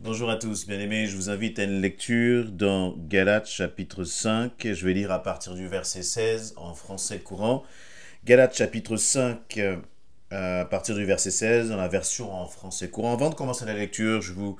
Bonjour à tous, bien-aimés, je vous invite à une lecture dans Galates chapitre 5, je vais lire à partir du verset 16 en français courant. Galates chapitre 5, euh, à partir du verset 16, dans la version en français courant. Avant de commencer la lecture, je vous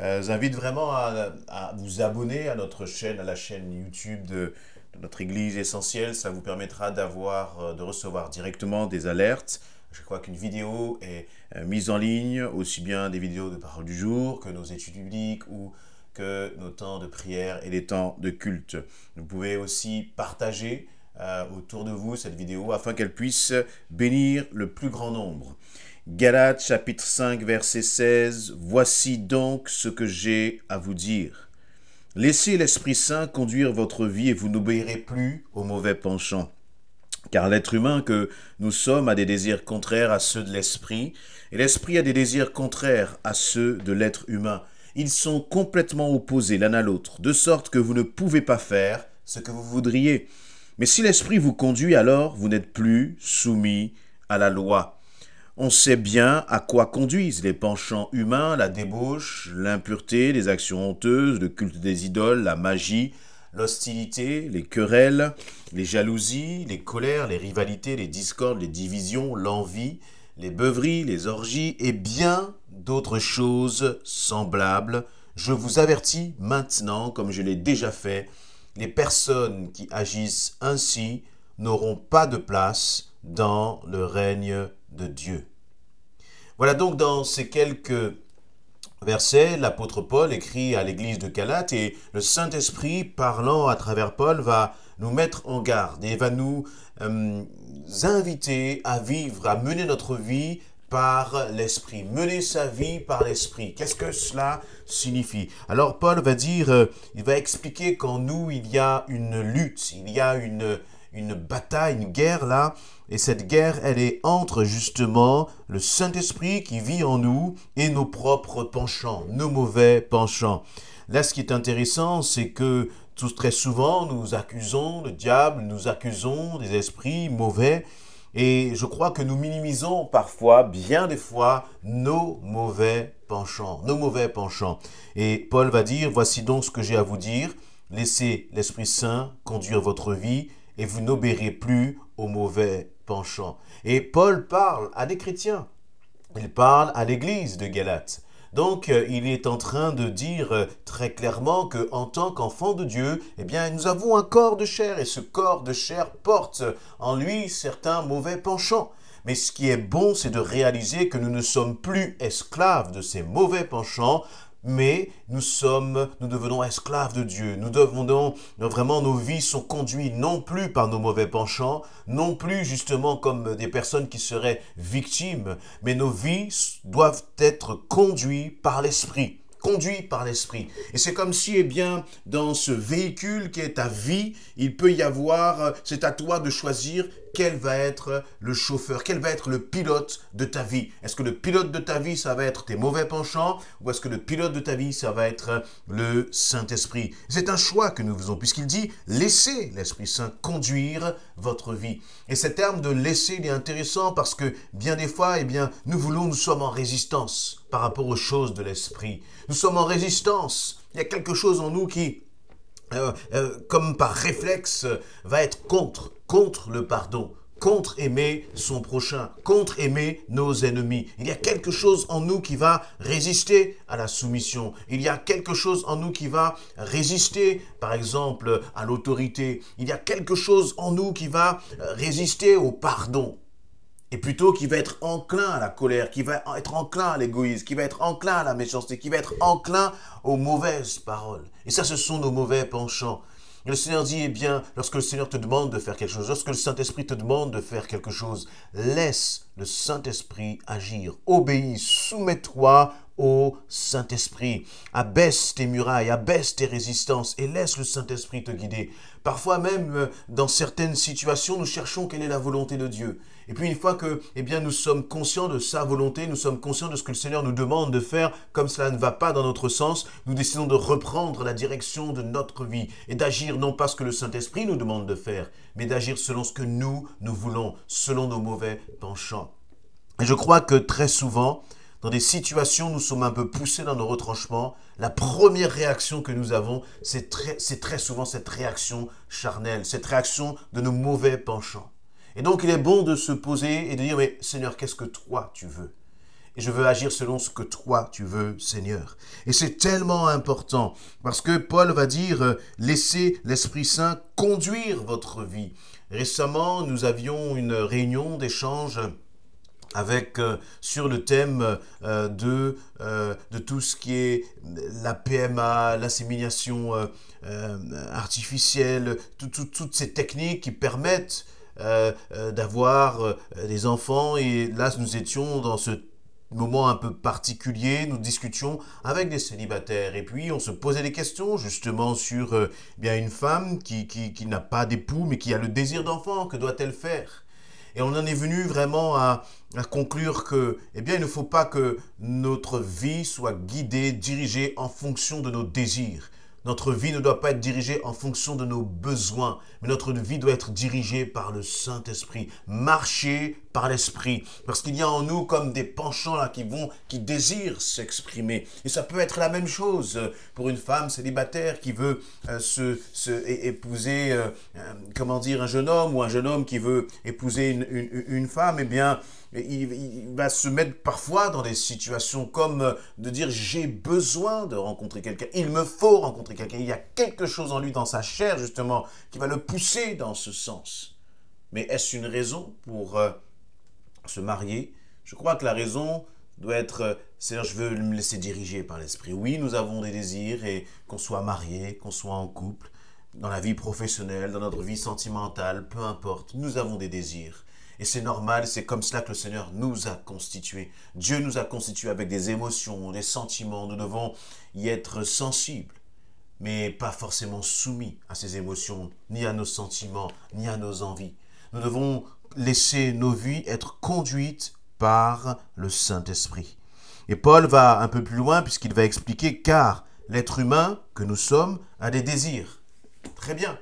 euh, invite vraiment à, vous abonner à notre chaîne, à la chaîne YouTube de, de notre Église essentielle. Ça vous permettra d'avoir, euh, de recevoir directement des alertes je crois qu'une vidéo est euh, mise en ligne, aussi bien des vidéos de parole du jour que nos études publiques ou que nos temps de prière et les temps de culte. Vous pouvez aussi partager euh, autour de vous cette vidéo afin qu'elle puisse bénir le plus grand nombre. Galates chapitre 5 verset 16, Voici donc ce que j'ai à vous dire. Laissez l'Esprit Saint conduire votre vie et vous n'obéirez plus aux mauvais penchants. Car l'être humain que nous sommes a des désirs contraires à ceux de l'esprit, et l'esprit a des désirs contraires à ceux de l'être humain. Ils sont complètement opposés l'un à l'autre, de sorte que vous ne pouvez pas faire ce que vous voudriez. Mais si l'esprit vous conduit, alors vous n'êtes plus soumis à la loi. On sait bien à quoi conduisent les penchants humains, la débauche, l'impureté, les actions honteuses, le culte des idoles, la magie, l'hostilité, les querelles, les jalousies, les colères, les rivalités, les discordes, les divisions, l'envie, les beuveries, les orgies et bien d'autres choses semblables. Je vous avertis maintenant, comme je l'ai déjà fait, les personnes qui agissent ainsi n'auront pas de place dans le règne de Dieu. Voilà donc dans ces quelques verset, l'apôtre Paul écrit à l'église de Calate et le Saint-Esprit, parlant à travers Paul, va nous mettre en garde et va nous euh, inviter à vivre, à mener notre vie par l'Esprit, mener sa vie par l'Esprit. Qu'est-ce que cela signifie Alors Paul va dire, euh, il va expliquer qu'en nous, il y a une lutte, il y a une une bataille, une guerre là. Et cette guerre, elle est entre justement le Saint-Esprit qui vit en nous et nos propres penchants, nos mauvais penchants. Là, ce qui est intéressant, c'est que tout, très souvent, nous accusons le diable, nous accusons des esprits mauvais. Et je crois que nous minimisons parfois, bien des fois, nos mauvais penchants, nos mauvais penchants. Et Paul va dire, voici donc ce que j'ai à vous dire, laissez l'Esprit Saint conduire votre vie, et vous n'obérez plus aux mauvais penchants. Et Paul parle à des chrétiens. Il parle à l'église de Galate. Donc, euh, il est en train de dire euh, très clairement que, en tant qu'enfant de Dieu, eh bien, nous avons un corps de chair et ce corps de chair porte euh, en lui certains mauvais penchants. Mais ce qui est bon, c'est de réaliser que nous ne sommes plus esclaves de ces mauvais penchants, mais nous sommes, nous devenons esclaves de Dieu. Nous devenons, vraiment, nos vies sont conduites non plus par nos mauvais penchants, non plus justement comme des personnes qui seraient victimes, mais nos vies doivent être conduites par l'Esprit conduites par l'esprit. Et c'est comme si, eh bien, dans ce véhicule qui est ta vie, il peut y avoir, euh, c'est à toi de choisir quel va être le chauffeur, quel va être le pilote de ta vie. Est-ce que le pilote de ta vie, ça va être tes mauvais penchants ou est-ce que le pilote de ta vie, ça va être le Saint-Esprit C'est un choix que nous faisons puisqu'il dit laissez l'Esprit Saint conduire votre vie. Et ce terme de laisser, il est intéressant parce que bien des fois, eh bien, nous voulons, nous sommes en résistance par rapport aux choses de l'Esprit. Nous sommes en résistance. Il y a quelque chose en nous qui, euh, euh, comme par réflexe, va être contre contre le pardon, contre aimer son prochain, contre aimer nos ennemis. Il y a quelque chose en nous qui va résister à la soumission. Il y a quelque chose en nous qui va résister, par exemple, à l'autorité. Il y a quelque chose en nous qui va résister au pardon. Et plutôt qui va être enclin à la colère, qui va être enclin à l'égoïsme, qui va être enclin à la méchanceté, qui va être enclin aux mauvaises paroles. Et ça, ce sont nos mauvais penchants. Le Seigneur dit, eh bien, lorsque le Seigneur te demande de faire quelque chose, lorsque le Saint-Esprit te demande de faire quelque chose, laisse le Saint-Esprit agir. Obéis, soumets-toi ô Saint-Esprit. Abaisse tes murailles, abaisse tes résistances et laisse le Saint-Esprit te guider. Parfois même, euh, dans certaines situations, nous cherchons quelle est la volonté de Dieu. Et puis une fois que eh bien, nous sommes conscients de sa volonté, nous sommes conscients de ce que le Seigneur nous demande de faire, comme cela ne va pas dans notre sens, nous décidons de reprendre la direction de notre vie et d'agir non pas ce que le Saint-Esprit nous demande de faire, mais d'agir selon ce que nous, nous voulons, selon nos mauvais penchants. Et je crois que très souvent, dans des situations où nous sommes un peu poussés dans nos retranchements, la première réaction que nous avons, c'est très, très, souvent cette réaction charnelle, cette réaction de nos mauvais penchants. Et donc il est bon de se poser et de dire, mais Seigneur, qu'est-ce que toi tu veux Et je veux agir selon ce que toi tu veux, Seigneur. Et c'est tellement important, parce que Paul va dire, euh, laissez l'Esprit Saint conduire votre vie. Récemment, nous avions une réunion d'échange avec euh, sur le thème euh, de, euh, de tout ce qui est la PMA, l'assémination artificielle, toutes ces techniques qui permettent d'avoir des enfants. Et là, nous étions dans ce moment un peu particulier, nous discutions avec des célibataires et puis on se posait des questions justement sur eh bien une femme qui, qui, qui n'a pas d'époux mais qui a le désir d'enfant, que doit-elle faire et on en est venu vraiment à, conclure que, eh bien, il ne faut pas que notre vie soit guidée, dirigée en fonction de nos désirs. Notre vie ne doit pas être dirigée en fonction de nos besoins, mais notre vie doit être dirigée par le Saint-Esprit. Marcher par l'esprit. Parce qu'il y a en nous comme des penchants là qui vont, qui désirent s'exprimer. Et ça peut être la même chose pour une femme célibataire qui veut euh, se, épouser, euh, euh, comment dire, un jeune homme ou un jeune homme qui veut épouser une, femme. et eh bien, il, va se mettre parfois dans des situations comme de dire j'ai besoin de rencontrer quelqu'un, il me faut rencontrer quelqu'un, il y a quelque chose en lui, dans sa chair justement, qui va le pousser dans ce sens. Mais est-ce une raison pour marier, je crois que la raison doit être, Seigneur, je veux me laisser diriger par l'Esprit. Oui, nous avons des désirs et qu'on soit marié, qu'on soit en couple, dans la vie professionnelle, dans notre vie sentimentale, peu importe, nous avons des désirs. Et c'est normal, c'est comme cela que le Seigneur nous a constitués. Dieu nous a constitués avec des émotions, des sentiments, nous devons y être sensibles mais pas forcément soumis à ces émotions, ni à nos sentiments, ni à nos envies. Nous devons laisser nos vies être conduites par le Saint-Esprit. Et Paul va un peu plus loin puisqu'il va expliquer car l'être humain que nous sommes a des désirs. Très bien.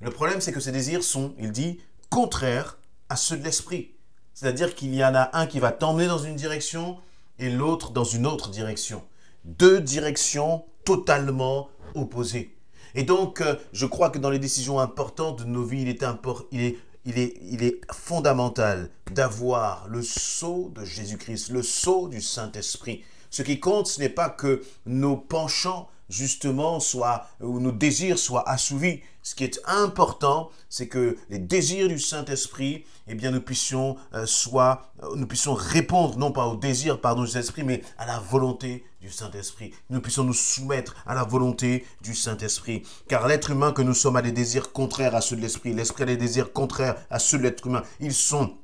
Le problème c'est que ces désirs sont, il dit, contraires à ceux de l'esprit. C'est-à-dire qu'il y en a un qui va t'emmener dans une direction et l'autre dans une autre direction. Deux directions totalement opposées. Et donc, euh, je crois que dans les décisions importantes de nos vies, il est, important il il est, fondamental d'avoir le sceau de Jésus-Christ, le sceau du Saint-Esprit. Ce qui compte, ce n'est pas que nos penchants, justement soit, euh, nos désirs soient assouvis. Ce qui est important, c'est que les désirs du Saint-Esprit, eh bien, nous puissions euh, soit, euh, nous puissions répondre, non pas aux désirs, par nos esprits, mais à la volonté du Saint-Esprit. Nous puissions nous soumettre à la volonté du Saint-Esprit. Car l'être humain que nous sommes a des désirs contraires à ceux de l'Esprit. L'Esprit a des désirs contraires à ceux de l'être humain. Ils sont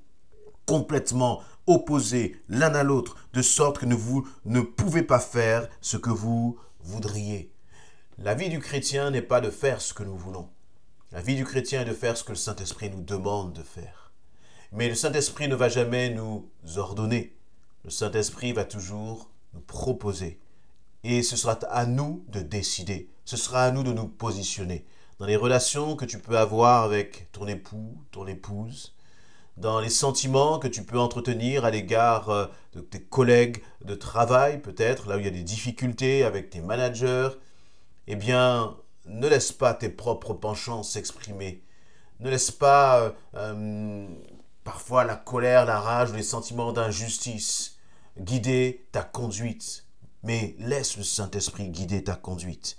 complètement opposés l'un à l'autre, de sorte que vous ne pouvez pas faire ce que vous voudriez. La vie du chrétien n'est pas de faire ce que nous voulons. La vie du chrétien est de faire ce que le Saint-Esprit nous demande de faire. Mais le Saint-Esprit ne va jamais nous ordonner. Le Saint-Esprit va toujours nous proposer. Et ce sera à nous de décider. Ce sera à nous de nous positionner. Dans les relations que tu peux avoir avec ton époux, ton épouse, dans les sentiments que tu peux entretenir à l'égard euh, de tes collègues de travail, peut-être, là où il y a des difficultés avec tes managers, eh bien, ne laisse pas tes propres penchants s'exprimer. Ne laisse pas euh, euh, parfois la colère, la rage ou les sentiments d'injustice guider ta conduite. Mais laisse le Saint-Esprit guider ta conduite.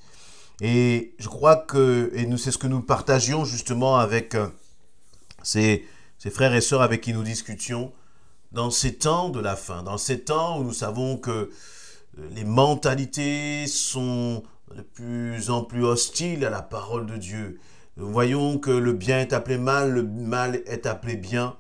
Et je crois que, et c'est ce que nous partagions justement avec ces ces frères et sœurs avec qui nous discutions, dans ces temps de la fin, dans ces temps où nous savons que euh, les mentalités sont de plus en plus hostiles à la parole de Dieu. Nous voyons que le bien est appelé mal, le mal est appelé bien.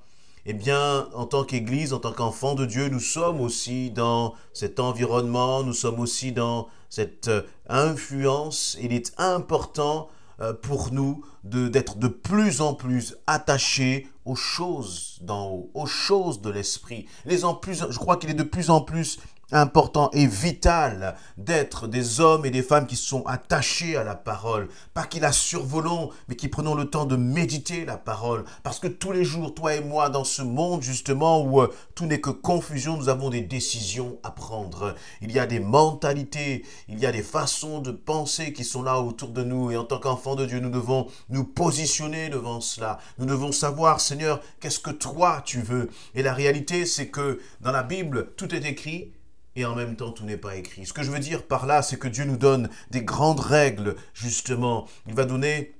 Eh bien, en tant qu'Église, en tant qu'enfant de Dieu, nous sommes aussi dans cet environnement, nous sommes aussi dans cette euh, influence. Il est important euh, pour nous d'être de, plus en plus attachés aux choses d'en haut, aux choses de l'esprit. Je crois qu'il est de plus en plus important et vital d'être des hommes et des femmes qui sont attachés à la parole, pas qui la survolons, mais qui prenons le temps de méditer la parole, parce que tous les jours, toi et moi, dans ce monde justement où euh, tout n'est que confusion, nous avons des décisions à prendre. Il y a des mentalités, il y a des façons de penser qui sont là autour de nous, et en tant qu'enfants de Dieu, nous devons nous positionner devant cela. Nous devons savoir, Seigneur, qu'est-ce que toi tu veux. Et la réalité, c'est que dans la Bible, tout est écrit, et en même temps tout n'est pas écrit. Ce que je veux dire par là, c'est que Dieu nous donne des grandes règles, justement. Il va donner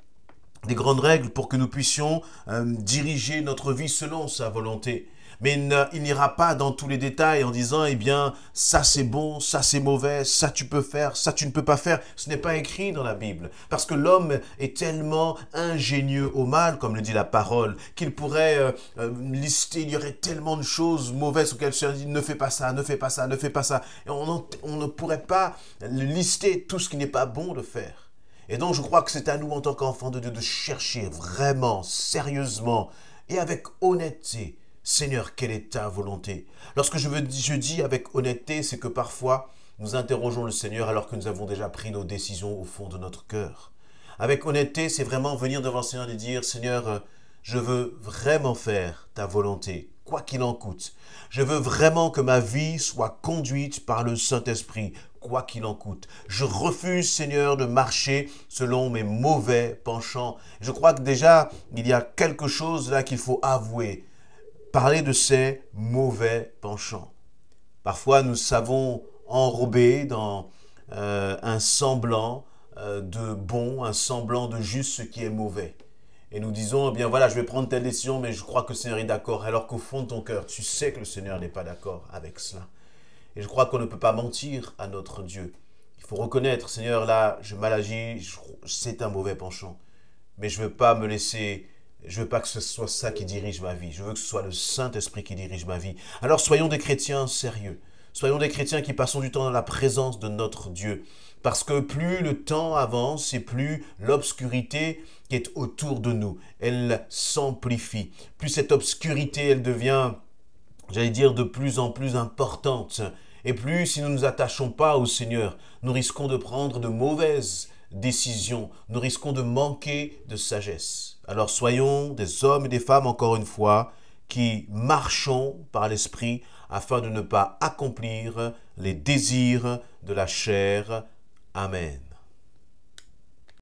des grandes règles pour que nous puissions euh, diriger notre vie selon sa volonté mais il n'ira pas dans tous les détails en disant, eh bien, ça c'est bon, ça c'est mauvais, ça tu peux faire, ça tu ne peux pas faire. Ce n'est pas écrit dans la Bible. Parce que l'homme est tellement ingénieux au mal, comme le dit la parole, qu'il pourrait euh, euh, lister, il y aurait tellement de choses mauvaises auxquelles se dit, ne fais pas ça, ne fais pas ça, ne fais pas ça. Et on, on ne pourrait pas lister tout ce qui n'est pas bon de faire. Et donc je crois que c'est à nous en tant qu'enfants de Dieu de chercher vraiment, sérieusement et avec honnêteté Seigneur, quelle est ta volonté Lorsque je, veux, je dis avec honnêteté, c'est que parfois, nous interrogeons le Seigneur alors que nous avons déjà pris nos décisions au fond de notre cœur. Avec honnêteté, c'est vraiment venir devant le Seigneur et dire, Seigneur, euh, je veux vraiment faire ta volonté, quoi qu'il en coûte. Je veux vraiment que ma vie soit conduite par le Saint-Esprit, quoi qu'il en coûte. Je refuse, Seigneur, de marcher selon mes mauvais penchants. Je crois que déjà, il y a quelque chose là qu'il faut avouer parler de ces mauvais penchants. Parfois, nous savons enrober dans euh, un semblant euh, de bon, un semblant de juste ce qui est mauvais. Et nous disons, eh bien voilà, je vais prendre telle décision, mais je crois que le Seigneur est d'accord. Alors qu'au fond de ton cœur, tu sais que le Seigneur n'est pas d'accord avec cela. Et je crois qu'on ne peut pas mentir à notre Dieu. Il faut reconnaître, Seigneur, là, je mal agis, c'est un mauvais penchant. Mais je ne veux pas me laisser je veux pas que ce soit ça qui dirige ma vie. Je veux que ce soit le Saint-Esprit qui dirige ma vie. Alors soyons des chrétiens sérieux. Soyons des chrétiens qui passons du temps dans la présence de notre Dieu. Parce que plus le temps avance et plus l'obscurité qui est autour de nous, elle s'amplifie. Plus cette obscurité, elle devient, j'allais dire, de plus en plus importante. Et plus, si nous ne nous attachons pas au Seigneur, nous risquons de prendre de mauvaises décisions, nous risquons de manquer de sagesse. Alors soyons des hommes et des femmes, encore une fois, qui marchons par l'Esprit afin de ne pas accomplir les désirs de la chair. Amen.